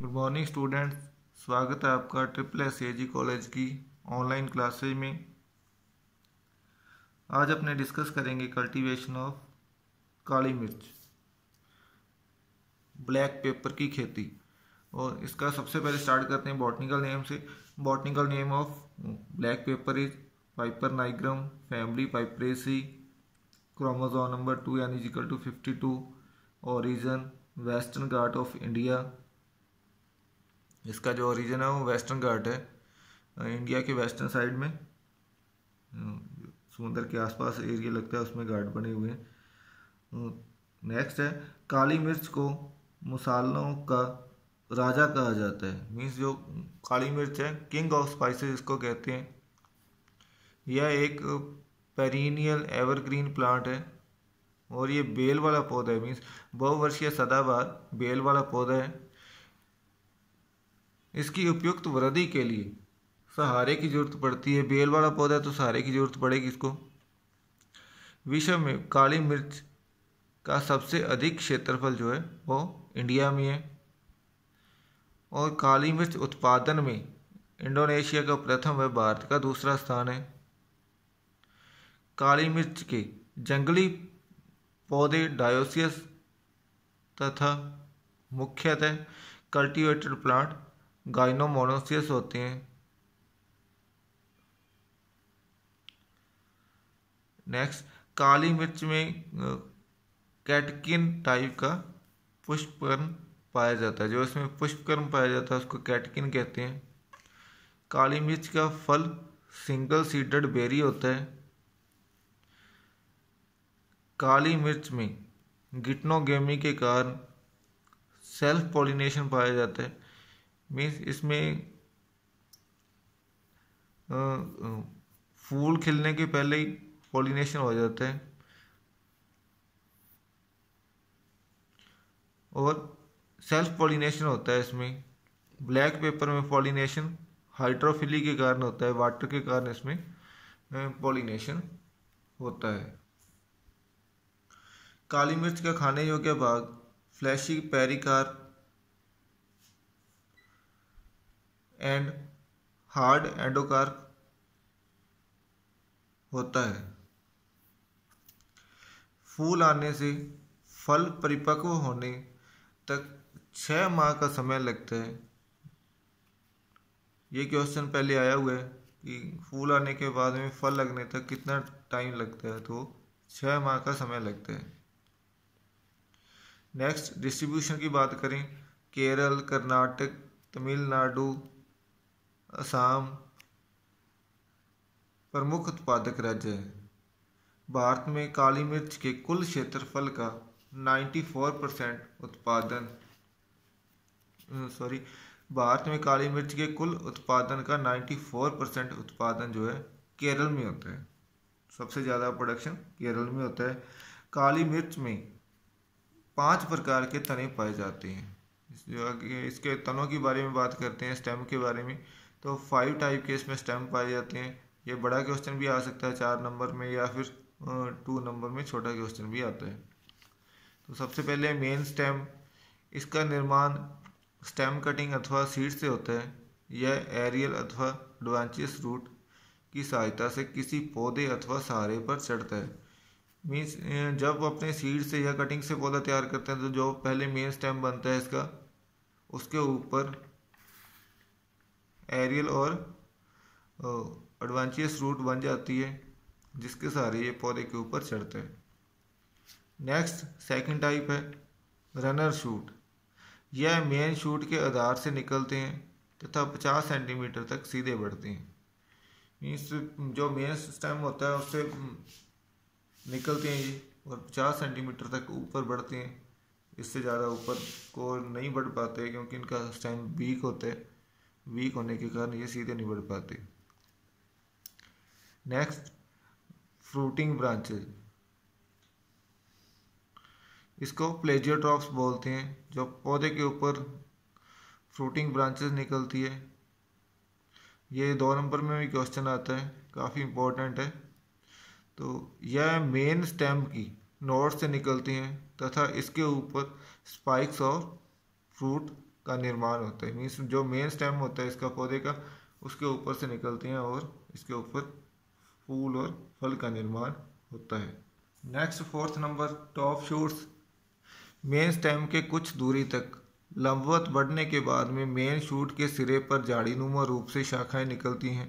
good morning students स्वागत है आपका ट्रिपल एस जी कॉलेज की ऑनलाइन क्लासेज में आज अपने डिस्कस करेंगे कल्टीवेशन ऑफ काली मिर्च ब्लैक पेपर की खेती और इसका सबसे पहले स्टार्ट करते हैं बॉटनिकल नेम से botanical name of black pepper is Piper nigrum family Piperaceae chromosome number two यानी जिकल two fifty two origin western Ghat of India इसका जो ओरिजिन है वो वेस्टर्न घाट है इंडिया के वेस्टर्न साइड में समुंदर के आसपास एरिया लगता है उसमें घाट बने हुए हैं नेक्स्ट है काली मिर्च को मसालों का राजा कहा जाता है मीन्स जो काली मिर्च है किंग ऑफ स्पाइसेस इसको कहते हैं यह एक पेरिनियल एवरग्रीन प्लांट है और ये बेल वाला पौधा है मीन्स बहुवर्षीय सदाबहार बेल वाला पौधा है इसकी उपयुक्त वृद्धि के लिए सहारे की जरूरत पड़ती है बेल वाला पौधा तो सहारे की जरूरत पड़ेगी इसको विश्व में काली मिर्च का सबसे अधिक क्षेत्रफल जो है वो इंडिया में है और काली मिर्च उत्पादन में इंडोनेशिया का प्रथम है भारत का दूसरा स्थान है काली मिर्च के जंगली पौधे डायोसियस तथा मुख्यतः कल्टीवेटेड प्लांट गाइनोमोनोसियस होते हैं नेक्स्ट काली मिर्च में कैटकिन टाइप का पुष्पकर्म पाया जाता है जो इसमें पुष्पकर्म पाया जाता है उसको कैटकिन कहते हैं काली मिर्च का फल सिंगल सीडेड बेरी होता है काली मिर्च में गिटनोगेमी के कारण सेल्फ पॉलिनेशन पाया जाता है मीन्स इसमें फूल खिलने के पहले ही पॉलिनेशन हो जाता है और सेल्फ पॉलिनेशन होता है इसमें ब्लैक पेपर में पॉलिनेशन हाइड्रोफिली के कारण होता है वाटर के कारण इसमें पॉलिनेशन होता है काली मिर्च का खाने योग्य भाग fleshy pericarp and hard endocarp होता है फूल आने से फल परिपक्व होने तक छः माह का समय लगता है ये क्वेश्चन पहले आया हुआ है कि फूल आने के बाद में फल लगने तक कितना टाइम लगता है तो छः माह का समय लगता है नेक्स्ट डिस्ट्रीब्यूशन की बात करें केरल कर्नाटक तमिलनाडु असाम प्रमुख उत्पादक राज्य है भारत में काली मिर्च के कुल क्षेत्रफल का 94 परसेंट उत्पादन सॉरी भारत में काली मिर्च के कुल उत्पादन का 94 परसेंट उत्पादन जो है केरल में होता है सबसे ज़्यादा प्रोडक्शन केरल में होता है काली मिर्च में पांच प्रकार के तने पाए जाते हैं इसके तनों के बारे में बात करते हैं स्टेम के बारे में तो फाइव टाइप के इसमें स्टैम्प पाए जाते हैं ये बड़ा क्वेश्चन भी आ सकता है चार नंबर में या फिर टू नंबर में छोटा क्वेश्चन भी आता है तो सबसे पहले मेन स्टैम्प इसका निर्माण स्टैम्प कटिंग अथवा सीड से होता है यह एरियल अथवा एडवांचियस रूट की सहायता से किसी पौधे अथवा सहारे पर चढ़ता है मीन्स जब अपने सीड से या कटिंग से पौधा तैयार करते हैं तो जो पहले मेन स्टेम बनता है इसका उसके ऊपर एरियल और एडवांचियस रूट बन जाती है जिसके सहारे ये पौधे के ऊपर चढ़ते हैं नेक्स्ट सेकंड टाइप है रनर शूट यह मेन शूट के आधार से निकलते हैं तथा 50 सेंटीमीटर तक सीधे बढ़ते हैं मीन्स जो मेन स्टेम होता है उससे निकलते हैं ये और 50 सेंटीमीटर तक ऊपर बढ़ते हैं इससे ज़्यादा ऊपर को नहीं बढ़ पाते क्योंकि इनका स्टेम वीक होता है वीक होने के कारण ये सीधे नहीं बढ़ पाते नेक्स्ट फ्रूटिंग ब्रांचेज इसको प्लेजियोट्रॉप्स बोलते हैं जो पौधे के ऊपर फ्रूटिंग ब्रांचेस निकलती है ये दो नंबर में भी क्वेश्चन आता है काफ़ी इम्पोर्टेंट है तो यह मेन स्टेम की नोट से निकलती हैं तथा इसके ऊपर स्पाइक्स और फ्रूट का निर्माण होता है मीन्स जो मेन स्टेम होता है इसका पौधे का उसके ऊपर से निकलते हैं और इसके ऊपर फूल और फल का निर्माण होता है next fourth number top shoots main stem के कुछ दूरी तक लंबवत बढ़ने के बाद में मेन शूट के सिरे पर जाड़ी नुमा रूप से शाखाएं निकलती हैं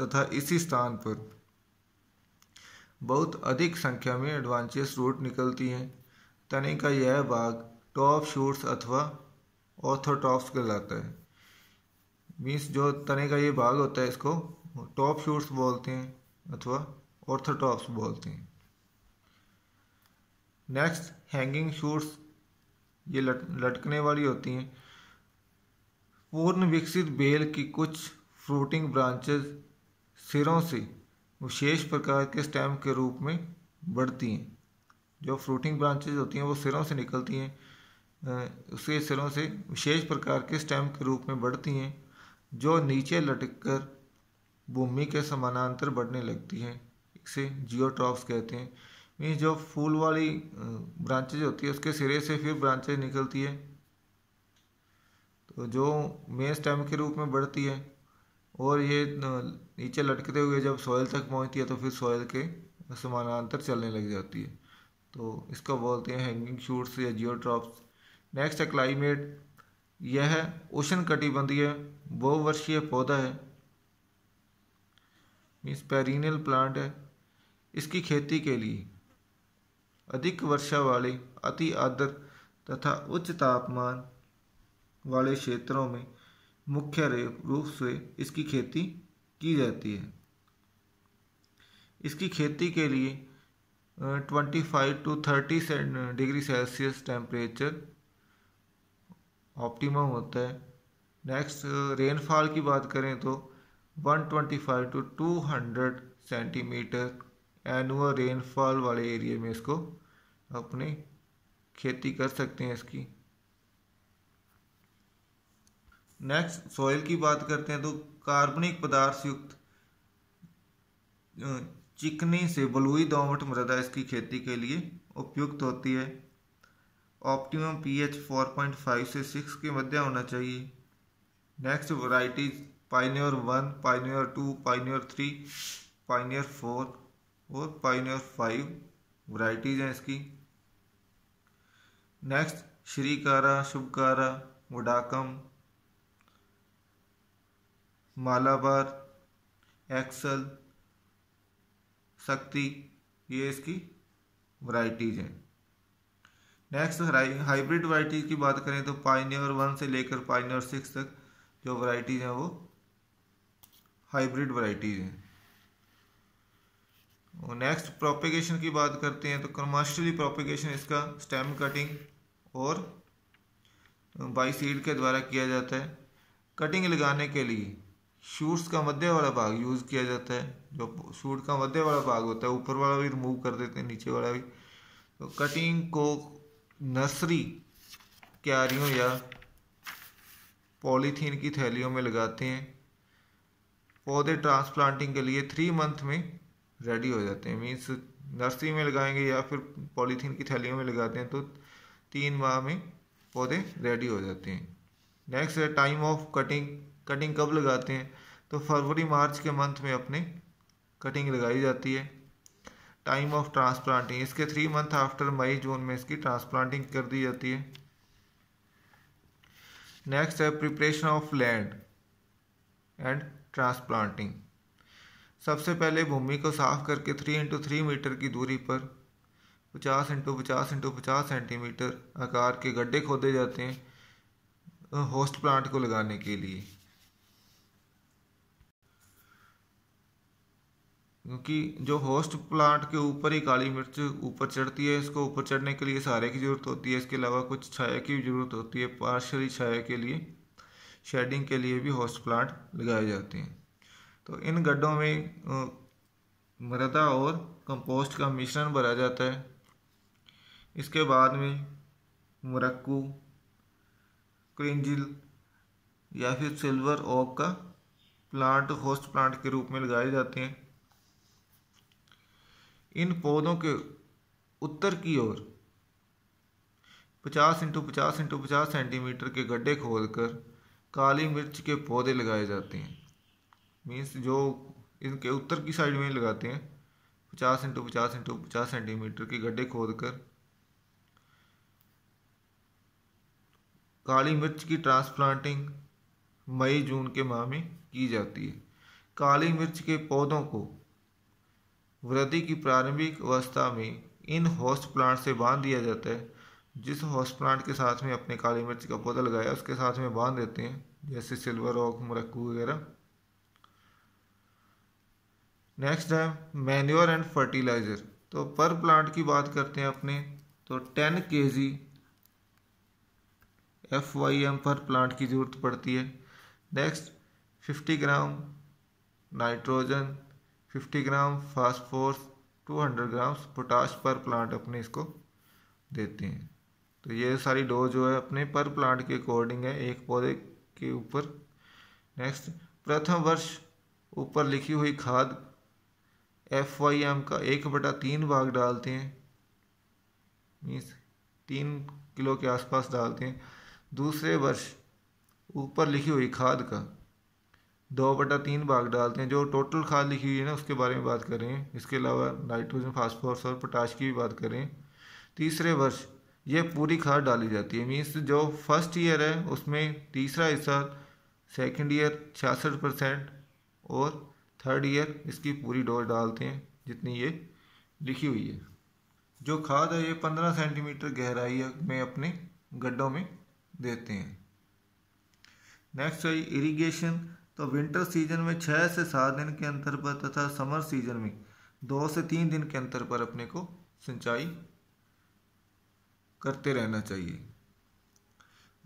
तथा इसी स्थान पर बहुत अधिक संख्या में एडवांचेस रूट निकलती हैं तने का यह भाग टॉप शूट्स अथवा ऑर्थोटॉप्स कहलाता है मीन्स जो तने का ये भाग होता है इसको टॉप शूट्स बोलते हैं अथवा ऑर्थोटॉप्स बोलते हैं नेक्स्ट हैंगिंग शूट्स ये लट लटकने वाली होती हैं पूर्ण विकसित बेल की कुछ फ्रूटिंग ब्रांचेज सिरों से विशेष प्रकार के स्टेम के रूप में बढ़ती हैं जो फ्रूटिंग ब्रांचेज होती हैं वो सिरों से निकलती हैं उसके सिरों से विशेष प्रकार के स्टैम्प के रूप में बढ़ती हैं जो नीचे लटक कर भूमि के समानांतर बढ़ने लगती हैं इसे जियोट्रॉप्स कहते हैं मीन जो फूल वाली ब्रांचेज होती है उसके सिरे से फिर ब्रांचेज निकलती है तो जो मेन स्टेम के रूप में बढ़ती है और ये नीचे लटकते हुए जब सॉयल तक पहुंचती है तो फिर सॉयल के समानांतर चलने लग जाती है तो इसको बोलते हैं हैंगिंग शूट्स या जियोट्रॉप्स नेक्स्ट है क्लाइमेट यह उष्ण कटिबंधीय बहुवर्षीय पौधा है मीन्स पेरिनियल प्लांट है इसकी खेती के लिए अधिक वर्षा वाले अति आदर तथा उच्च तापमान वाले क्षेत्रों में मुख्य रूप से इसकी खेती की जाती है इसकी खेती के लिए twenty five to thirty degree Celsius temperature optimum होता है नेक्स्ट रेनफॉल uh, की बात करें तो 125 टू 200 सेंटीमीटर एनुअल रेनफॉल वाले एरिया में इसको अपने खेती कर सकते हैं इसकी नेक्स्ट सॉइल की बात करते हैं तो कार्बनिक पदार्थ युक्त uh, चिकनी से बलुई दोमट मृदा इसकी खेती के लिए उपयुक्त होती है ऑप्टिमम पीएच 4.5 से 6 के मध्य होना चाहिए next varieties Panniyur one Panniyur two Panniyur three Panniyur four और पाइनियर फाइव वराइटीज हैं इसकी नेक्स्ट श्रीकारा शुभकारा वडाकम मालाबार एक्सल शक्ति ये इसकी वराइटीज हैं नेक्स्ट हाइब्रिड वराइटीज की बात करें तो पाइनियर वन से लेकर पाइनियर सिक्स तक जो वराइटीज हैं वो हाइब्रिड वराइटीज हैं नेक्स्ट प्रोपेगेशन की बात करते हैं तो कमर्शली प्रोपेगेशन इसका स्टेम कटिंग और बाई सीड के द्वारा किया जाता है कटिंग लगाने के लिए शूट्स का मध्य वाला भाग यूज़ किया जाता है जो शूट का मध्य वाला भाग होता है ऊपर वाला भी रिमूव कर देते हैं नीचे वाला भी तो कटिंग को नर्सरी क्यारियों या पॉलीथीन की थैलियों में लगाते हैं पौधे ट्रांसप्लांटिंग के लिए थ्री मंथ में रेडी हो जाते हैं मीन्स नर्सरी में लगाएंगे या फिर पॉलीथीन की थैलियों में लगाते हैं तो तीन माह में पौधे रेडी हो जाते हैं नेक्स्ट है टाइम ऑफ कटिंग कटिंग कब लगाते हैं तो फरवरी मार्च के मंथ में अपने कटिंग लगाई जाती है टाइम ऑफ ट्रांसप्लांटिंग इसके थ्री मंथ आफ्टर मई जून में इसकी ट्रांसप्लांटिंग कर दी जाती है नेक्स्ट है preparation of land and transplanting सबसे पहले भूमि को साफ करके थ्री इंटू थ्री मीटर की दूरी पर पचास इंटू पचास इंटू पचास सेंटीमीटर आकार के गड्ढे खोदे जाते हैं होस्ट प्लांट को लगाने के लिए क्योंकि जो होस्ट प्लांट के ऊपर ही काली मिर्च ऊपर चढ़ती है इसको ऊपर चढ़ने के लिए सहारे की ज़रूरत होती है इसके अलावा कुछ छाया की भी ज़रूरत होती है पार्शली छाया के लिए शेडिंग के लिए भी होस्ट प्लांट लगाए जाते हैं तो इन गड्ढों में मृदा और कंपोस्ट का मिश्रण भरा जाता है इसके बाद में मुरक्कू क्रिंजिल या फिर सिल्वर ओक का प्लांट होस्ट प्लांट के रूप में लगाए जाते हैं इन पौधों के उत्तर की ओर 50 इंटू पचास इंटू पचास सेंटीमीटर के गड्ढे खोदकर काली मिर्च के पौधे लगाए जाते हैं मीन्स जो इनके उत्तर की साइड में लगाते हैं पचास इंटू पचास इंटू पचास सेंटीमीटर के गड्ढे खोद कर काली मिर्च की ट्रांसप्लांटिंग मई जून के माह में की जाती है काली मिर्च के पौधों को वृद्धि की प्रारंभिक अवस्था में इन होस्ट प्लांट से बांध दिया जाता है जिस होस्ट प्लांट के साथ में अपने काली मिर्च का पौधा लगाया उसके साथ में बांध देते हैं जैसे सिल्वर ऑक मरक्कू वगैरह नेक्स्ट है मैन्योर एंड फर्टिलाइज़र तो पर प्लांट की बात करते हैं अपने तो ten K G F Y M per plant की ज़रूरत पड़ती है next fifty gram nitrogen 50 gram phosphorus 200 gram potash per plant अपने इसको देते हैं तो ये सारी डोज जो है अपने पर प्लांट के अकॉर्डिंग है एक पौधे के ऊपर नेक्स्ट प्रथम वर्ष ऊपर लिखी हुई खाद एफ वाई एम का एक बटा तीन भाग डालते हैं मीन्स तीन किलो के आसपास डालते हैं दूसरे वर्ष ऊपर लिखी हुई खाद का दो बटा तीन भाग डालते हैं जो टोटल खाद लिखी हुई है ना उसके बारे में बात करें इसके अलावा नाइट्रोजन फास्फोरस और पोटाश की भी बात करें तीसरे वर्ष ये पूरी खाद डाली जाती है मीन्स जो फर्स्ट ईयर है उसमें तीसरा हिस्सा सेकेंड ईयर छियासठ परसेंट और थर्ड ईयर इसकी पूरी डोज डालते हैं जितनी ये लिखी हुई है जो खाद है ये पंद्रह सेंटीमीटर गहराई में अपने गड्ढों में देते हैं नेक्स्ट है इरिगेशन तो विंटर सीजन में छः से सात दिन के अंतर पर तथा समर सीजन में दो से तीन दिन के अंतर पर अपने को सिंचाई करते रहना चाहिए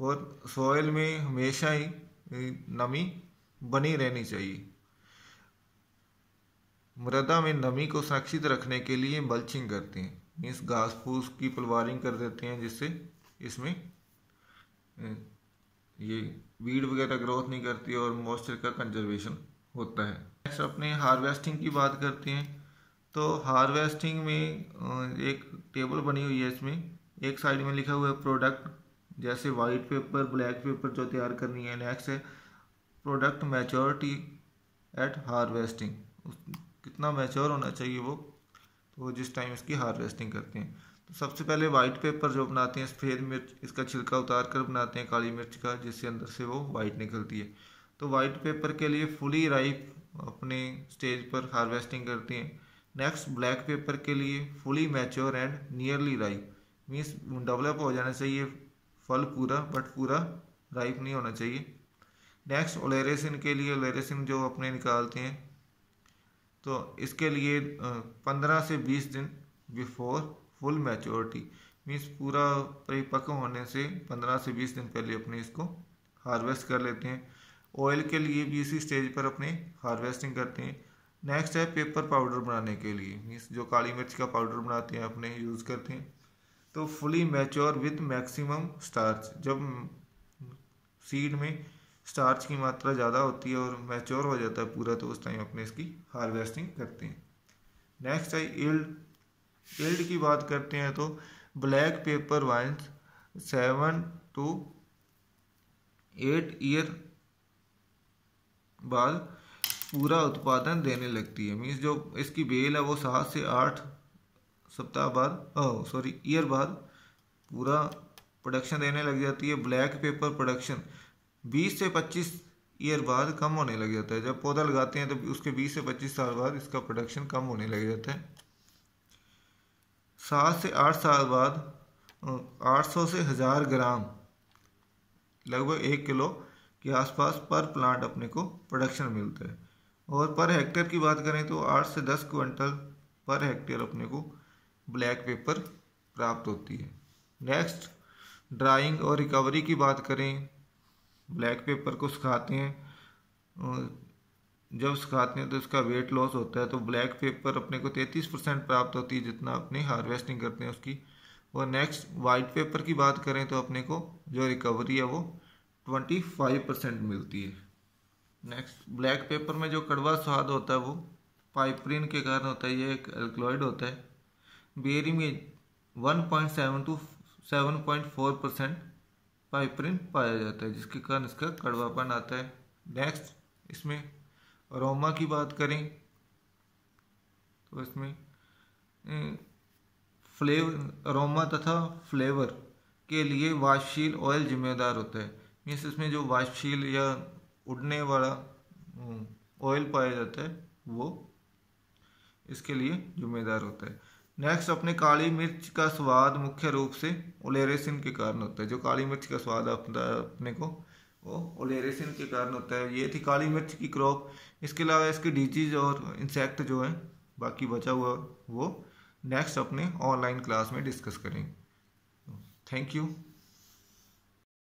और सॉयल में हमेशा ही नमी बनी रहनी चाहिए मृदा में नमी को सुरक्षित रखने के लिए बल्चिंग करते हैं मीन्स घास फूस की पलवारिंग कर देते हैं जिससे इसमें ये वीड वगैरह ग्रोथ नहीं करती और मॉइस्चर का कंजर्वेशन होता है नेक्स्ट अपने हार्वेस्टिंग की बात करते हैं तो हार्वेस्टिंग में एक टेबल बनी हुई है इसमें एक साइड में लिखा हुआ है प्रोडक्ट जैसे वाइट पेपर ब्लैक पेपर जो तैयार करनी है नेक्स्ट है प्रोडक्ट मैच्योरिटी एट हार्वेस्टिंग कितना मैच्योर होना चाहिए वो तो जिस टाइम इसकी हार्वेस्टिंग करते हैं सबसे पहले वाइट पेपर जो बनाते हैं सफ़ेद मिर्च इसका छिलका उतार कर बनाते हैं काली मिर्च का जिससे अंदर से वो वाइट निकलती है तो वाइट पेपर के लिए फुली राइप अपने स्टेज पर हार्वेस्टिंग करते हैं नेक्स्ट ब्लैक पेपर के लिए fully mature and nearly ripe means develop हो जाना चाहिए फल पूरा बट पूरा राइप नहीं होना चाहिए नेक्स्ट ओलेरेसिन के लिए ओलेरेसिन जो अपने निकालते हैं तो इसके लिए पंद्रह से बीस दिन बिफोर फुल मैच्योरिटी मीन्स पूरा परिपक्व होने से 15 से 20 दिन पहले अपने इसको हार्वेस्ट कर लेते हैं ऑयल के लिए भी इसी स्टेज पर अपने हार्वेस्टिंग करते हैं नेक्स्ट है पेपर पाउडर बनाने के लिए मीन्स जो काली मिर्च का पाउडर बनाते हैं अपने यूज़ करते हैं तो fully mature with maximum starch जब सीड में स्टार्च की मात्रा ज़्यादा होती है और मैच्योर हो जाता है पूरा तो उस टाइम अपने इसकी हार्वेस्टिंग करते हैं नेक्स्ट है इल्ड ग्रेड की बात करते हैं तो black pepper vines seven to eight year बाद पूरा उत्पादन देने लगती है मीन्स जो इसकी बेल है वो सात से आठ सप्ताह बाद सॉरी oh, ईयर बाद पूरा प्रोडक्शन देने लग जाती है ब्लैक पेपर प्रोडक्शन 20 से 25 ईयर बाद कम होने लग जाता है जब पौधा लगाते हैं तो उसके 20 से 25 साल बाद इसका प्रोडक्शन कम होने लग जाता है सात से आठ साल बाद आठ सौ से हज़ार ग्राम लगभग एक किलो के आसपास पर प्लांट अपने को प्रोडक्शन मिलता है और पर हेक्टेयर की बात करें तो आठ से दस क्विंटल पर हेक्टेयर अपने को ब्लैक पेपर प्राप्त होती है नेक्स्ट ड्राइंग और रिकवरी की बात करें ब्लैक पेपर को सुखाते हैं जब खाते हैं तो इसका वेट लॉस होता है तो ब्लैक पेपर अपने को 33 परसेंट प्राप्त होती है जितना अपने हार्वेस्टिंग करते हैं उसकी और नेक्स्ट वाइट पेपर की बात करें तो अपने को जो रिकवरी है वो 25 परसेंट मिलती है नेक्स्ट ब्लैक पेपर में जो कड़वा स्वाद होता है वो पाइप्रीन के कारण होता है ये एक एल्कलॉइड होता है बेरी में वन टू सेवन परसेंट पाया जाता है जिसके कारण इसका कड़वापन आता है नेक्स्ट इसमें रोमा की बात करें तो इसमें फ्लेवर अरोमा तथा फ्लेवर के लिए वाशील ऑयल जिम्मेदार होता है मीन्स इसमें जो वाशील या उड़ने वाला हम्म, ऑयल पाया जाता है वो इसके लिए जिम्मेदार होता है नेक्स्ट अपने काली मिर्च का स्वाद मुख्य रूप से ओलेरेसिन के कारण होता है जो काली मिर्च का स्वाद अपना अपने को वो ओलेरेशन के कारण होता है ये थी काली मिर्च की क्रॉप इसके अलावा इसके डिजीज और इंसेक्ट जो है बाकी बचा हुआ वो नेक्स्ट अपने ऑनलाइन क्लास में डिस्कस करेंगे थैंक यू